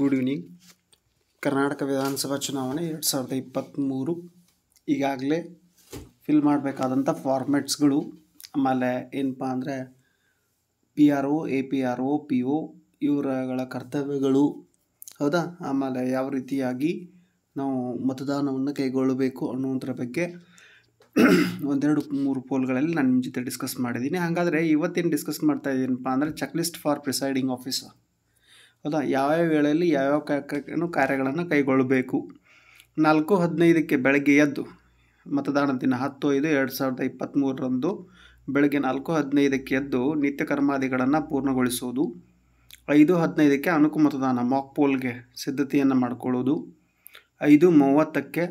good evening Karnataka ವಿಧಾನಸಭಾ ಚುನಾವಣೆ ಎರಡು ಸಾವಿರದ ಇಪ್ಪತ್ತ್ಮೂರು ಈಗಾಗಲೇ ಫಿಲ್ ಮಾಡಬೇಕಾದಂಥ ಫಾರ್ಮೆಟ್ಸ್ಗಳು ಆಮೇಲೆ ಏನಪ್ಪ ಅಂದರೆ P R O A P R O P O ಇವರಗಳ ಕರ್ತವ್ಯಗಳು ಹೌದಾ ಆಮೇಲೆ ಯಾವ ರೀತಿಯಾಗಿ ನಾವು ಮತದಾನವನ್ನು ಕೈಗೊಳ್ಳಬೇಕು ಅನ್ನುವಂಥರ ಬಗ್ಗೆ ಒಂದೆರಡು ಮೂರು ಪೋಲ್ಗಳಲ್ಲಿ ನಾನು ನಿಮ್ಮ ಜೊತೆ ಡಿಸ್ಕಸ್ ಮಾಡಿದ್ದೀನಿ ಹಾಗಾದರೆ ಇವತ್ತೇನು ಡಿಸ್ಕಸ್ ಮಾಡ್ತಾ ಇದ್ದೀನಪ್ಪ ಅಂದರೆ ಚೆಕ್ಲಿಸ್ಟ್ ಫಾರ್ ಪ್ರಿಸೈಡಿಂಗ್ ಆಫೀಸರ್ ಹೌದಾ ಯಾವ್ಯಾವ ವೇಳೆಯಲ್ಲಿ ಯಾವ್ಯಾವ ಕಾರ್ಯಗಳನ್ನು ಕೈಗೊಳ್ಳಬೇಕು ನಾಲ್ಕು ಹದಿನೈದಕ್ಕೆ ಬೆಳಗ್ಗೆ ಎದ್ದು ಮತದಾನ ದಿನ ಹತ್ತು ಐದು ಎರಡು ಸಾವಿರದ ಇಪ್ಪತ್ತ್ಮೂರರಂದು ಬೆಳಗ್ಗೆ ನಾಲ್ಕು ಹದಿನೈದಕ್ಕೆ ಎದ್ದು ನಿತ್ಯ ಕರ್ಮಾದಿಗಳನ್ನು ಪೂರ್ಣಗೊಳಿಸುವುದು ಐದು ಹದಿನೈದಕ್ಕೆ ಅಣುಕು ಮತದಾನ ಮಾಕ್ ಪೋಲ್ಗೆ ಸಿದ್ಧತೆಯನ್ನು ಮಾಡಿಕೊಳ್ಳೋದು ಐದು ಮೂವತ್ತಕ್ಕೆ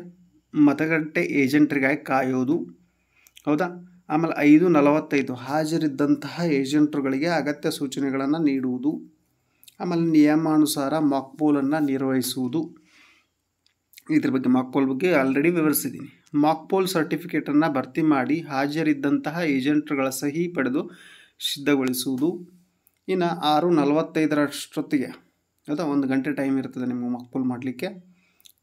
ಮತಗಟ್ಟೆ ಏಜೆಂಟ್ರಿಗಾಗಿ ಕಾಯೋದು ಹೌದಾ ಆಮೇಲೆ ಐದು ನಲವತ್ತೈದು ಹಾಜರಿದ್ದಂತಹ ಏಜೆಂಟ್ರುಗಳಿಗೆ ಅಗತ್ಯ ಸೂಚನೆಗಳನ್ನು ನೀಡುವುದು ಆಮೇಲೆ ನಿಯಮಾನುಸಾರ ಮಾಕ್ಪೋಲನ್ನು ನಿರ್ವಹಿಸುವುದು ಇದ್ರ ಬಗ್ಗೆ ಮಾಕ್ಪೋಲ್ ಬಗ್ಗೆ ಆಲ್ರೆಡಿ ವಿವರಿಸಿದ್ದೀನಿ ಮಾಕ್ಪೋಲ್ ಸರ್ಟಿಫಿಕೇಟನ್ನು ಭರ್ತಿ ಮಾಡಿ ಹಾಜರಿದ್ದಂತಹ ಏಜೆಂಟ್ಗಳ ಸಹಿ ಪಡೆದು ಸಿದ್ಧಗೊಳಿಸುವುದು ಇನ್ನು ಆರು ನಲವತ್ತೈದರಷ್ಟೊತ್ತಿಗೆ ಅಥವಾ ಒಂದು ಗಂಟೆ ಟೈಮ್ ಇರ್ತದೆ ನಿಮಗೆ ಮಾಕ್ಪೋಲ್ ಮಾಡಲಿಕ್ಕೆ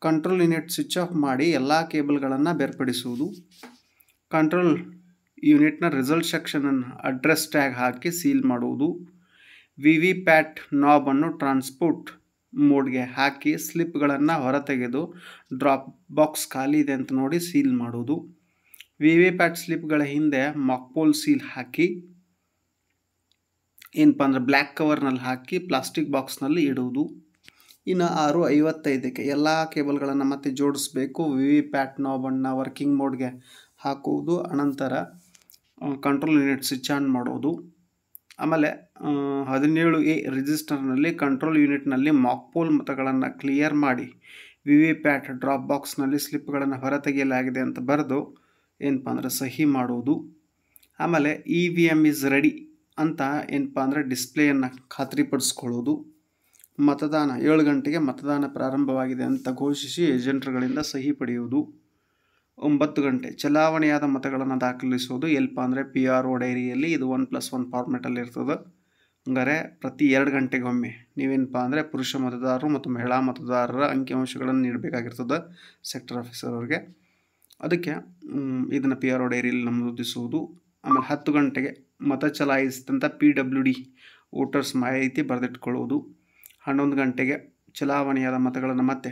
ಕಂಟ್ರೋಲ್ ಯೂನಿಟ್ ಸ್ವಿಚ್ ಆಫ್ ಮಾಡಿ ಎಲ್ಲ ಕೇಬಲ್ಗಳನ್ನು ಬೇರ್ಪಡಿಸುವುದು ಕಂಟ್ರೋಲ್ ಯೂನಿಟ್ನ ರಿಸಲ್ಟ್ ಸೆಕ್ಷನನ್ನು ಅಡ್ರೆಸ್ ಟ್ಯಾಗ್ ಹಾಕಿ ಸೀಲ್ ಮಾಡುವುದು ವಿ ವಿ ಪ್ಯಾಟ್ ನಾಬನ್ನು ಟ್ರಾನ್ಸ್ಪೋರ್ಟ್ ಮೋಡ್ಗೆ ಹಾಕಿ ಸ್ಲಿಪ್ಗಳನ್ನು ಹೊರತೆಗೆದು ಡ್ರಾಪ್ ಬಾಕ್ಸ್ ಖಾಲಿ ಇದೆ ಅಂತ ನೋಡಿ ಸೀಲ್ ಮಾಡೋದು ವಿ ವಿ ಪ್ಯಾಟ್ ಸ್ಲಿಪ್ಗಳ ಹಿಂದೆ ಮಾಕ್ಪೋಲ್ ಸೀಲ್ ಹಾಕಿ ಏನಪ್ಪ ಅಂದರೆ ಬ್ಲ್ಯಾಕ್ ಕವರ್ನಲ್ಲಿ ಹಾಕಿ ಪ್ಲಾಸ್ಟಿಕ್ ಬಾಕ್ಸ್ನಲ್ಲಿ ಇಡುವುದು ಇನ್ನು ಆರು ಐವತ್ತೈದಕ್ಕೆ ಎಲ್ಲ ಕೇಬಲ್ಗಳನ್ನು ಮತ್ತೆ ಜೋಡಿಸ್ಬೇಕು ವಿ ವಿ ಪ್ಯಾಟ್ ನಾಬನ್ನು ವರ್ಕಿಂಗ್ ಮೋಡ್ಗೆ ಹಾಕುವುದು ಅನಂತರ ಕಂಟ್ರೋಲ್ ಯೂನಿಟ್ ಸ್ವಿಚ್ ಆನ್ ಮಾಡೋದು ಆಮೇಲೆ ಹದಿನೇಳು ಎ ರಿಜಿಸ್ಟರ್ನಲ್ಲಿ ಕಂಟ್ರೋಲ್ ಯೂನಿಟ್ನಲ್ಲಿ ಮಾಕ್ಪೋಲ್ ಮತಗಳನ್ನು ಕ್ಲಿಯರ್ ಮಾಡಿ ವಿ ವಿ ಪ್ಯಾಟ್ ಡ್ರಾಪ್ ಬಾಕ್ಸ್ನಲ್ಲಿ ಸ್ಲಿಪ್ಗಳನ್ನು ಹೊರತೆಗೆಯಲಾಗಿದೆ ಅಂತ ಬರೆದು ಏನಪ್ಪ ಅಂದರೆ ಸಹಿ ಮಾಡುವುದು ಆಮೇಲೆ E V M is ready ಅಂತ ಏನಪ್ಪ ಅಂದರೆ ಡಿಸ್ಪ್ಲೇಯನ್ನು ಖಾತ್ರಿಪಡಿಸ್ಕೊಳ್ಳೋದು ಮತದಾನ ಏಳು ಗಂಟೆಗೆ ಮತದಾನ ಪ್ರಾರಂಭವಾಗಿದೆ ಅಂತ ಘೋಷಿಸಿ ಏಜೆಂಟ್ರುಗಳಿಂದ ಸಹಿ ಪಡೆಯುವುದು ಒಂಬತ್ತು ಗಂಟೆ ಚಲಾವಣೆಯಾದ ಮತಗಳನ್ನು ದಾಖಲಿಸುವುದು ಎಲ್ಪ ಅಂದರೆ ಪಿ ಆರ್ ಒ ಡೈರಿಯಲ್ಲಿ ಇದು ಒನ್ ಪ್ಲಸ್ ಒನ್ ಫಾರ್ಮೆಟಲ್ಲಿ ಇರ್ತದೆ ಹಂಗಾರೆ ಪ್ರತಿ ಎರಡು ಗಂಟೆಗೊಮ್ಮೆ ನೀವೇನಪ್ಪ ಅಂದರೆ ಪುರುಷ ಮತದಾರರು ಮತ್ತು ಮಹಿಳಾ ಮತದಾರರ ಅಂಕಿಅಂಶಗಳನ್ನು ನೀಡಬೇಕಾಗಿರ್ತದೆ ಸೆಕ್ಟರ್ ಆಫೀಸರ್ ಅವ್ರಿಗೆ ಅದಕ್ಕೆ ಇದನ್ನು ಪಿ ಆರ್ ಓ ಡೈರಿಯಲ್ಲಿ ನಮೂದಿಸುವುದು ಆಮೇಲೆ ಹತ್ತು ಗಂಟೆಗೆ ಮತ ಚಲಾಯಿಸಿದಂಥ ಪಿ ಡಬ್ಲ್ಯೂ ಡಿ ವೋಟರ್ಸ್ ಮಾಹಿತಿ ಬರೆದಿಟ್ಕೊಳ್ಳೋದು ಹನ್ನೊಂದು ಗಂಟೆಗೆ ಚಲಾವಣೆಯಾದ ಮತಗಳನ್ನು ಮತ್ತೆ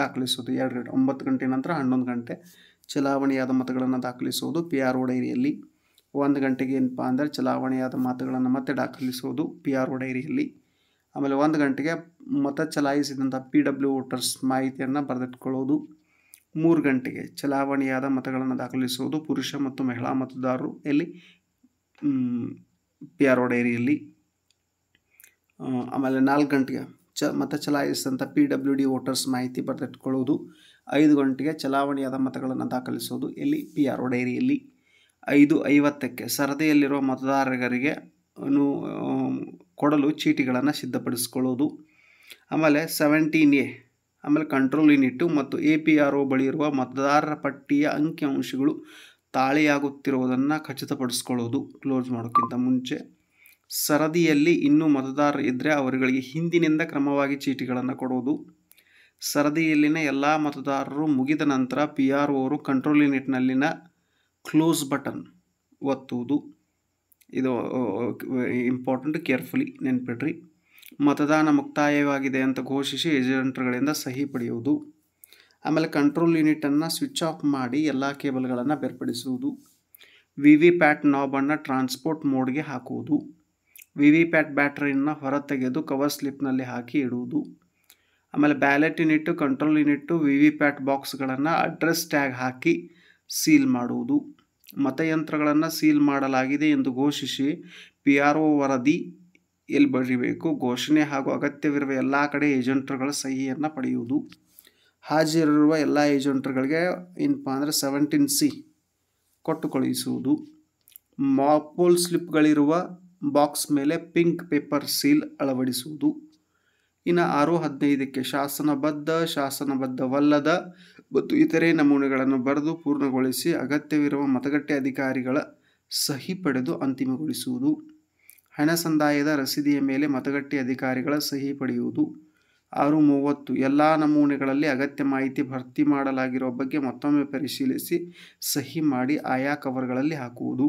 ದಾಖಲಿಸೋದು ಎರಡು ಗಂಟೆ ಒಂಬತ್ತು ಗಂಟೆ ನಂತರ ಹನ್ನೊಂದು ಗಂಟೆ ಚಲಾವಣೆಯಾದ ಮತಗಳನ್ನು ದಾಖಲಿಸುವುದು ಪಿ ಆರ್ ಓ ಡೈರಿಯಲ್ಲಿ ಒಂದು ಗಂಟೆಗೆ ಏನಪ್ಪ ಅಂದರೆ ಚಲಾವಣೆಯಾದ ಮತಗಳನ್ನು ಮತ್ತೆ ದಾಖಲಿಸುವುದು ಪಿ ಆರ್ ಓ ಡೈರಿಯಲ್ಲಿ ಆಮೇಲೆ ಒಂದು ಗಂಟೆಗೆ ಮತ ಚಲಾಯಿಸಿದಂಥ ಪಿ ಡಬ್ಲ್ಯೂ ವೋಟರ್ಸ್ ಮಾಹಿತಿಯನ್ನು ಬರೆದಿಟ್ಕೊಳ್ಳೋದು ಮೂರು ಗಂಟೆಗೆ ಚಲಾವಣೆಯಾದ ಮತಗಳನ್ನು ದಾಖಲಿಸುವುದು ಪುರುಷ ಮತ್ತು ಮಹಿಳಾ ಮತದಾರರು ಎಲ್ಲಿ ಪಿ ಆರ್ ಓ ಡೈರಿಯಲ್ಲಿ ಆಮೇಲೆ ನಾಲ್ಕು ಗಂಟೆಗೆ ಚ ಮತ ಚಲಾಯಿಸಿದಂಥ ಪಿ ಡಬ್ಲ್ಯೂ ಡಿ ವೋಟರ್ಸ್ ಮಾಹಿತಿ ಬರೆದಿಟ್ಕೊಳ್ಳೋದು ಐದು ಗಂಟೆಗೆ ಚಲಾವಣೆಯಾದ ಮತಗಳನ್ನು ದಾಖಲಿಸೋದು ಎಲ್ಲಿ ಪಿ ಆರ್ ಒ ಡೈರಿಯಲ್ಲಿ ಐದು ಐವತ್ತಕ್ಕೆ ಸರದಿಯಲ್ಲಿರುವ ಮತದಾರರಿಗೆ ಕೊಡಲು ಚೀಟಿಗಳನ್ನು ಸಿದ್ಧಪಡಿಸ್ಕೊಳ್ಳೋದು ಆಮೇಲೆ ಸೆವೆಂಟೀನ್ ಎ ಆಮೇಲೆ ಕಂಟ್ರೋಲ್ ಯೂನಿಟ್ಟು ಮತ್ತು ಎ ಪಿ ಆರ್ ಒ ಬಳಿ ಇರುವ ಮತದಾರರ ಪಟ್ಟಿಯ ಅಂಕಿಅಂಶಗಳು ತಾಳಿಯಾಗುತ್ತಿರುವುದನ್ನು ಖಚಿತಪಡಿಸ್ಕೊಳ್ಳೋದು ಕ್ಲೋಸ್ ಮಾಡೋಕ್ಕಿಂತ ಮುಂಚೆ ಸರದಿಯಲ್ಲಿ ಇನ್ನೂ ಮತದಾರರು ಇದ್ದರೆ ಅವರುಗಳಿಗೆ ಹಿಂದಿನಿಂದ ಕ್ರಮವಾಗಿ ಚೀಟಿಗಳನ್ನು ಕೊಡುವುದು ಸರದಿಯಲ್ಲಿನ ಎಲ್ಲ ಮತದಾರರು ಮುಗಿದ ನಂತರ ಪಿ ಆರ್ ಒರು ಕಂಟ್ರೋಲ್ ಯೂನಿಟ್ನಲ್ಲಿನ ಕ್ಲೋಸ್ ಬಟನ್ ಒತ್ತುವುದು ಇದು ಇಂಪಾರ್ಟೆಂಟ್ ಕೇರ್ಫುಲಿ ನೆನ್ಪಿಡ್ರಿ ಮತದಾನ ಮುಕ್ತಾಯವಾಗಿದೆ ಅಂತ ಘೋಷಿಸಿ ಏಜೆಂಟ್ರುಗಳಿಂದ ಸಹಿ ಪಡೆಯುವುದು ಆಮೇಲೆ ಕಂಟ್ರೋಲ್ ಯೂನಿಟನ್ನು ಸ್ವಿಚ್ ಆಫ್ ಮಾಡಿ ಎಲ್ಲ ಕೇಬಲ್ಗಳನ್ನು ಬೇರ್ಪಡಿಸುವುದು ವಿ ವಿ ಪ್ಯಾಟ್ ನಾಬನ್ನು ಟ್ರಾನ್ಸ್ಪೋರ್ಟ್ ಮೋಡ್ಗೆ ಹಾಕುವುದು ವಿ ವಿ ಪ್ಯಾಟ್ ಬ್ಯಾಟ್ರಿಯನ್ನು ಹೊರತೆಗೆದು ಕವರ್ ಸ್ಲಿಪ್ನಲ್ಲಿ ಹಾಕಿ ಇಡುವುದು ಆಮೇಲೆ ballot unit control unit V V PAT ಬಾಕ್ಸ್ಗಳನ್ನು ಅಡ್ರೆಸ್ ಟ್ಯಾಗ್ ಹಾಕಿ ಸೀಲ್ ಮಾಡುವುದು ಮತಯಂತ್ರಗಳನ್ನು ಸೀಲ್ ಮಾಡಲಾಗಿದೆ ಎಂದು ಘೋಷಿಸಿ ಪಿ ಆರ್ ಒ ವರದಿ ಎಲ್ಲಿ ಬರೀಬೇಕು ಘೋಷಣೆ ಹಾಗೂ ಅಗತ್ಯವಿರುವ ಎಲ್ಲ ಕಡೆ ಏಜೆಂಟ್ರುಗಳ ಸಹಿಯನ್ನು ಪಡೆಯುವುದು ಹಾಜರಿರುವ ಎಲ್ಲ ಏಜೆಂಟ್ರುಗಳಿಗೆ ಏನಪ್ಪ ಅಂದರೆ ಸೆವೆಂಟೀನ್ ಸಿ ಕೊಟ್ಟು ಕಳುಹಿಸುವುದು ಮಾಪೋಲ್ ಸ್ಲಿಪ್ಗಳಿರುವ ಬಾಕ್ಸ್ ಮೇಲೆ ಪಿಂಕ್ ಪೇಪರ್ ಸೀಲ್ ಅಳವಡಿಸುವುದು ಇನ್ನು ಆರು ಹದಿನೈದಕ್ಕೆ ಶಾಸನಬದ್ಧ ಶಾಸನಬದ್ಧವಲ್ಲದ ಮತ್ತು ಇತರೆ ನಮೂನೆಗಳನ್ನು ಬರೆದು ಪೂರ್ಣಗೊಳಿಸಿ ಅಗತ್ಯವಿರುವ ಮತಗಟ್ಟೆ ಅಧಿಕಾರಿಗಳ ಸಹಿ ಪಡೆದು ಅಂತಿಮಗೊಳಿಸುವುದು ಹಣ ಸಂದಾಯದ ರಸೀದಿಯ ಮೇಲೆ ಮತಗಟ್ಟೆ ಅಧಿಕಾರಿಗಳ ಸಹಿ ಪಡೆಯುವುದು ಆರು ಮೂವತ್ತು ಎಲ್ಲ ನಮೂನೆಗಳಲ್ಲಿ ಅಗತ್ಯ ಮಾಹಿತಿ ಭರ್ತಿ ಮಾಡಲಾಗಿರುವ ಬಗ್ಗೆ ಮತ್ತೊಮ್ಮೆ ಪರಿಶೀಲಿಸಿ ಸಹಿ ಮಾಡಿ ಆಯಾ ಕವರ್ಗಳಲ್ಲಿ ಹಾಕುವುದು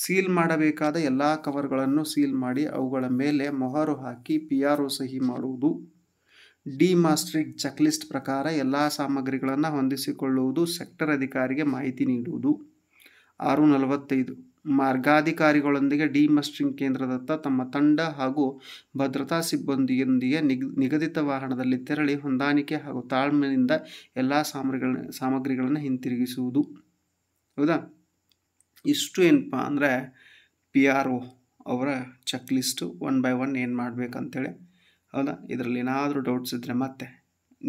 ಸೀಲ್ ಮಾಡಬೇಕಾದ ಎಲ್ಲ ಕವರ್ಗಳನ್ನು ಸೀಲ್ ಮಾಡಿ ಅವುಗಳ ಮೇಲೆ ಮೊಹರು ಹಾಕಿ ಪಿ ಆರ್ ಒ ಸಹಿ ಮಾಡುವುದು ಡಿ ಮಾಸ್ಟ್ರಿಕ್ ಚೆಕ್ಲಿಸ್ಟ್ ಪ್ರಕಾರ ಎಲ್ಲ ಸಾಮಗ್ರಿಗಳನ್ನು ಹೊಂದಿಸಿಕೊಳ್ಳುವುದು ಸೆಕ್ಟರ್ ಅಧಿಕಾರಿಗೆ ಮಾಹಿತಿ ನೀಡುವುದು ಆರು ನಲವತ್ತೈದು ಮಾರ್ಗಾಧಿಕಾರಿಗಳೊಂದಿಗೆ ಮಸ್ಟ್ರಿಂಗ್ ಕೇಂದ್ರದತ್ತ ತಮ್ಮ ತಂಡ ಹಾಗೂ ಭದ್ರತಾ ಸಿಬ್ಬಂದಿಯೊಂದಿಗೆ ನಿಗ್ ನಿಗದಿತ ವಾಹನದಲ್ಲಿ ತೆರಳಿ ಹೊಂದಾಣಿಕೆ ಹಾಗೂ ತಾಳ್ಮೆಯಿಂದ ಎಲ್ಲ ಸಾಮಗ್ರಿಗಳ ಸಾಮಗ್ರಿಗಳನ್ನು ಹಿಂತಿರುಗಿಸುವುದು ಹೌದಾ ಇಷ್ಟು ಏನಪ್ಪ ಅಂದರೆ ಪಿ ಆರ್ ಒ ಅವರ check list one by one ಏನು ಮಾಡಬೇಕಂತೇಳಿ ಹೌದಾ ಇದರಲ್ಲಿ ಏನಾದರೂ ಡೌಟ್ಸ್ ಇದ್ದರೆ ಮತ್ತೆ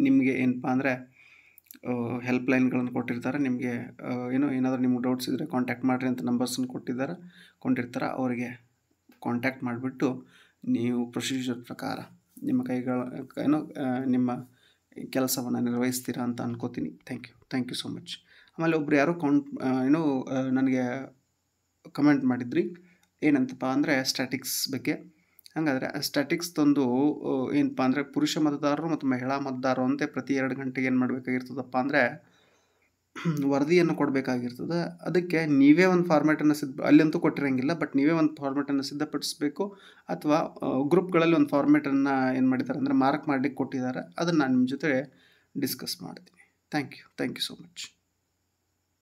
ನಿಮಗೆ ಏನಪ್ಪ ಅಂದರೆ ಹೆಲ್ಪ್ಲೈನ್ಗಳನ್ನು ಕೊಟ್ಟಿರ್ತಾರೆ ನಿಮಗೆ ಏನೋ ಏನಾದರೂ ನಿಮ್ಗೆ ಡೌಟ್ಸ್ ಇದ್ದರೆ ಕಾಂಟ್ಯಾಕ್ಟ್ ಮಾಡಿರಿ ಅಂತ ನಂಬರ್ಸನ್ನು ಕೊಟ್ಟಿದ್ದಾರೆ ಕೊಟ್ಟಿರ್ತಾರೆ ಅವರಿಗೆ ಕಾಂಟ್ಯಾಕ್ಟ್ ಮಾಡಿಬಿಟ್ಟು ನೀವು ಪ್ರೊಸೀಜರ್ ಪ್ರಕಾರ ನಿಮ್ಮ ಕೈಗಳ ಏನೋ ನಿಮ್ಮ ಕೆಲಸವನ್ನು ನಿರ್ವಹಿಸ್ತೀರಾ ಅಂತ ಅನ್ಕೋತೀನಿ thank you thank you so much ಆಮೇಲೆ ಒಬ್ರು ಯಾರೋ ಕೌಂಟ್ ಏನು ನನಗೆ ಕಮೆಂಟ್ ಮಾಡಿದ್ರಿ ಏನಂತಪ್ಪ ಅಂದರೆ ಸ್ಟ್ಯಾಟಿಕ್ಸ್ ಬಗ್ಗೆ ಸ್ಟ್ಯಾಟಿಕ್ಸ್ ತಂದು ಏನಪ್ಪ ಅಂದರೆ ಪುರುಷ ಮತದಾರರು ಮತ್ತು ಮಹಿಳಾ ಮತದಾರರು ಅಂತ ಪ್ರತಿ ಎರಡು ಗಂಟೆಗೆ ಏನು ಮಾಡಬೇಕಾಗಿರ್ತದಪ್ಪ ಅಂದರೆ ವರದಿಯನ್ನು ಕೊಡಬೇಕಾಗಿರ್ತದೆ ಅದಕ್ಕೆ ನೀವೇ ಒಂದು ಫಾರ್ಮ್ಯಾಟನ್ನು ಸಿದ್ಧ ಅಲ್ಲಂತೂ ಕೊಟ್ಟಿರೋಂಗಿಲ್ಲ ಬಟ್ ನೀವೇ ಒಂದು ಫಾರ್ಮ್ಯಾಟನ್ನು ಸಿದ್ಧಪಡಿಸಬೇಕು ಅಥವಾ ಗ್ರೂಪ್ಗಳಲ್ಲಿ ಒಂದು ಫಾರ್ಮ್ಯಾಟನ್ನು ಏನು ಮಾಡಿದ್ದಾರೆ ಅಂದರೆ ಮಾರ್ಕ್ ಮಾಡಲಿಕ್ಕೆ ಕೊಟ್ಟಿದ್ದಾರೆ ಅದನ್ನು ನಾನು ನಿಮ್ಮ ಜೊತೆ ಡಿಸ್ಕಸ್ ಮಾಡ್ತೀನಿ thank you thank you so much